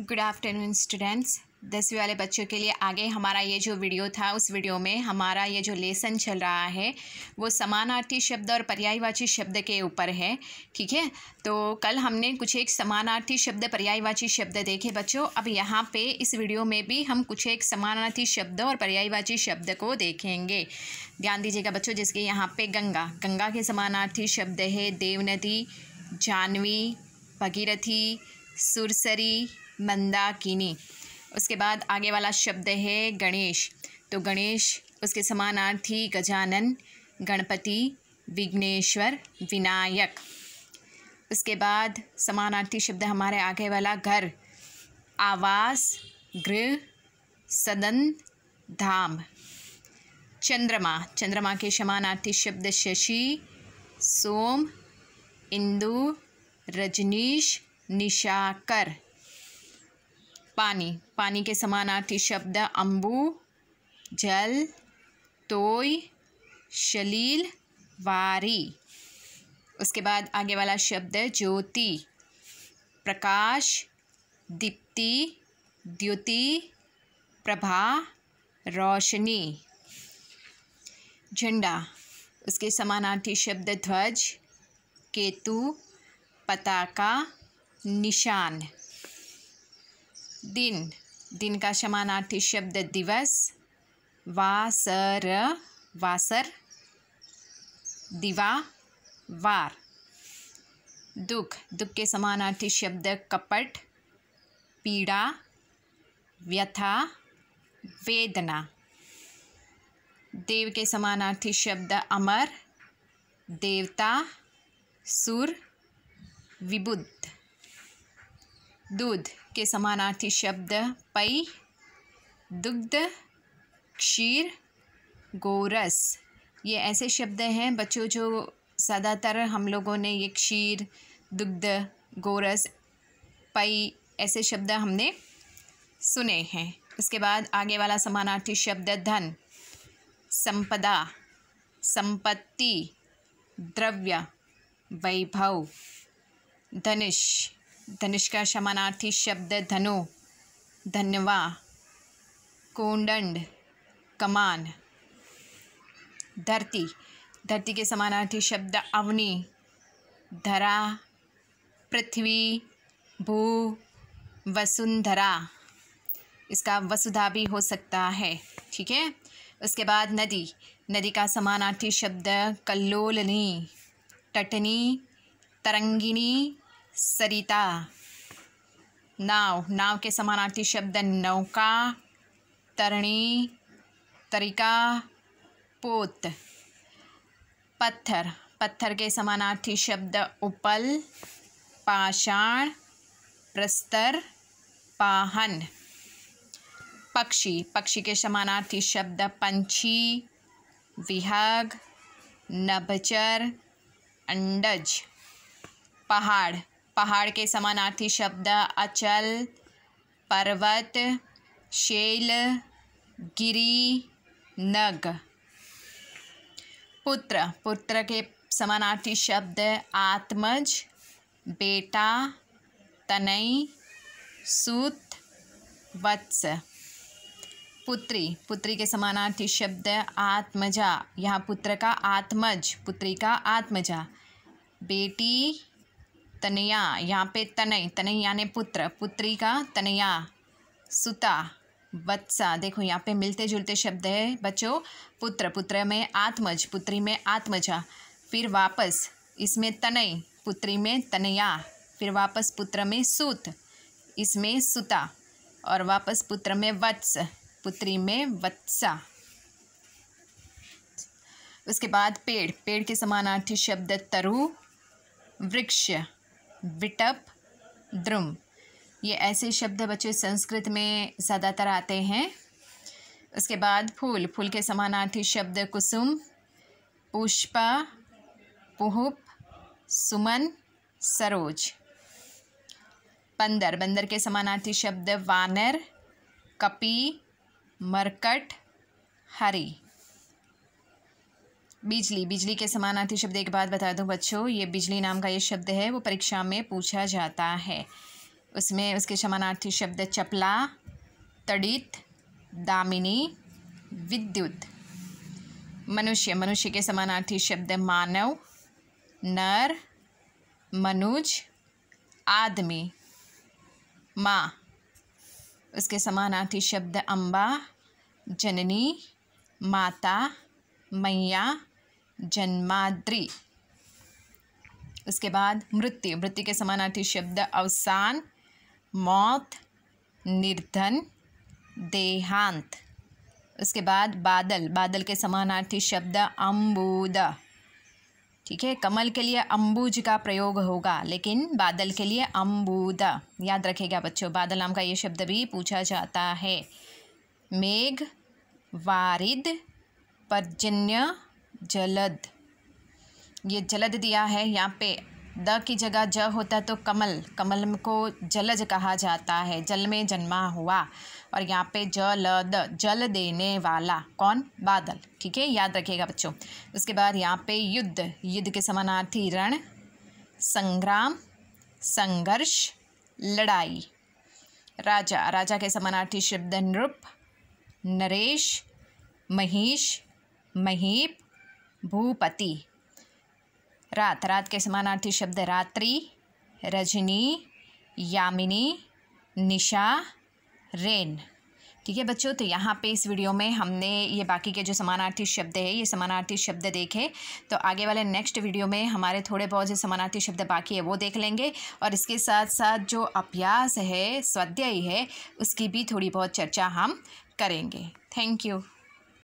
good afternoon students दसवीं वाले बच्चों के लिए आगे हमारा ये जो वीडियो था उस वीडियो में हमारा ये जो लेसन चल रहा है वो समानार्थी शब्द और पर्यायवाची शब्द के ऊपर है ठीक है तो कल हमने कुछ एक समानार्थी शब्द पर्यायवाची शब्द देखे बच्चों अब यहाँ पे इस वीडियो में भी हम कुछ एक समानार्थी शब्द और पर्यायवाची शब्द को देखेंगे ध्यान दीजिएगा बच्चों जिसके यहाँ पर गंगा गंगा के समानार्थी शब्द है देवनदी जाह्नवी भगीरथी सुरसरी मंदाकिनी उसके बाद आगे वाला शब्द है गणेश तो गणेश उसके समानार्थी गजानन गणपति विघ्नेश्वर विनायक उसके बाद समानार्थी शब्द हमारे आगे वाला घर आवास गृह सदन धाम चंद्रमा चंद्रमा के समानार्थी शब्द शशि सोम इंदु रजनीश निशाकर पानी पानी के समानार्थी शब्द अम्बू जल तोय शलील वारी उसके बाद आगे वाला शब्द है ज्योति प्रकाश दीप्ति द्युति प्रभा रोशनी झंडा उसके समानार्थी शब्द ध्वज केतु पताका निशान दिन दिन का समानार्थी शब्द दिवस वासर वासर दिवा वार दुख दुख के समानार्थी शब्द कपट पीड़ा व्यथा वेदना देव के समानार्थी शब्द अमर देवता सुर विबुद्ध दूध के समानार्थी शब्द पई दुग्ध क्षीर गोरस ये ऐसे शब्द हैं बच्चों जो ज़्यादातर हम लोगों ने ये क्षीर दुग्ध गोरस पई ऐसे शब्द हमने सुने हैं उसके बाद आगे वाला समानार्थी शब्द धन संपदा संपत्ति द्रव्य वैभव धनुष धनुष का समानार्थी शब्द धनु धनवा कोंडंड कमान धरती धरती के समानार्थी शब्द अवनी धरा पृथ्वी भू वसुंधरा इसका वसुधा भी हो सकता है ठीक है उसके बाद नदी नदी का समानार्थी शब्द कल्लोलनी टटनी तरंगिनी सरिता नाव नाव के समानार्थी शब्द नौका तरणी तरीका पोत पत्थर पत्थर के समानार्थी शब्द उपल पाषाण प्रस्तर पाहन पक्षी पक्षी के समानार्थी शब्द पंछी विहग नभचर अंडज पहाड़ पहाड़ के समानार्थी शब्द अचल पर्वत शैल गिरी नग पुत्र पुत्र के समानार्थी शब्द आत्मज बेटा तनई सूत वत्स पुत्री पुत्री के समानार्थी शब्द आत्मजा यहाँ पुत्र का आत्मज पुत्री का आत्मजा बेटी तनया यहाँ पे तनय तनय यानी पुत्र पुत्री का तनया सुता बत्सा देखो यहाँ पे मिलते जुलते शब्द है बच्चों पुत्र पुत्र में आत्मज पुत्री में आत्मजा फिर वापस इसमें तनय पुत्री में तनया फिर वापस पुत्र में सुत इसमें सुता और वापस पुत्र में वत्स पुत्री में वत्सा उसके बाद पेड़ पेड़ के समानार्थी शब्द तरु वृक्ष विटप द्रुम ये ऐसे शब्द बच्चे संस्कृत में ज़्यादातर आते हैं उसके बाद फूल फूल के समानार्थी शब्द कुसुम पुष्पा पुहुप सुमन सरोज बंदर बंदर के समानार्थी शब्द वानर कपी मरकट हरी बिजली बिजली के समानार्थी शब्द एक बात बता दूं बच्चों ये बिजली नाम का ये शब्द है वो परीक्षा में पूछा जाता है उसमें उसके समानार्थी शब्द चपला तड़ित दामिनी विद्युत मनुष्य मनुष्य के समानार्थी शब्द मानव नर मनुज आदमी माँ उसके समानार्थी शब्द अम्बा जननी माता मैया जन्माद्री उसके बाद मृत्यु मृत्यु के समानार्थी शब्द अवसान मौत निर्धन देहांत उसके बाद बादल बादल के समानार्थी शब्द अम्बूद ठीक है कमल के लिए अम्बुज का प्रयोग होगा लेकिन बादल के लिए अम्बूद याद रखेगा बच्चों बादल नाम का ये शब्द भी पूछा जाता है मेघ वारिद पर्जन्य जलद ये जलद दिया है यहाँ पे द की जगह ज होता तो कमल कमल को जलज कहा जाता है जल में जन्मा हुआ और यहाँ पे जल द जल देने वाला कौन बादल ठीक है याद रखिएगा बच्चों उसके बाद यहाँ पे युद्ध युद्ध के समानार्थी रण संग्राम संघर्ष लड़ाई राजा राजा के समानार्थी शब्द नृप नरेश महेश महीप भूपति रात रात के समानार्थी शब्द रात्रि रजनी यामिनी निशा रेन ठीक है बच्चों तो यहाँ पे इस वीडियो में हमने ये बाकी के जो समानार्थी शब्द है ये समानार्थी शब्द देखे तो आगे वाले नेक्स्ट वीडियो में हमारे थोड़े बहुत जो समानार्थी शब्द बाकी है वो देख लेंगे और इसके साथ साथ जो अभ्यास है स्वाध्यायी है उसकी भी थोड़ी बहुत चर्चा हम करेंगे थैंक यू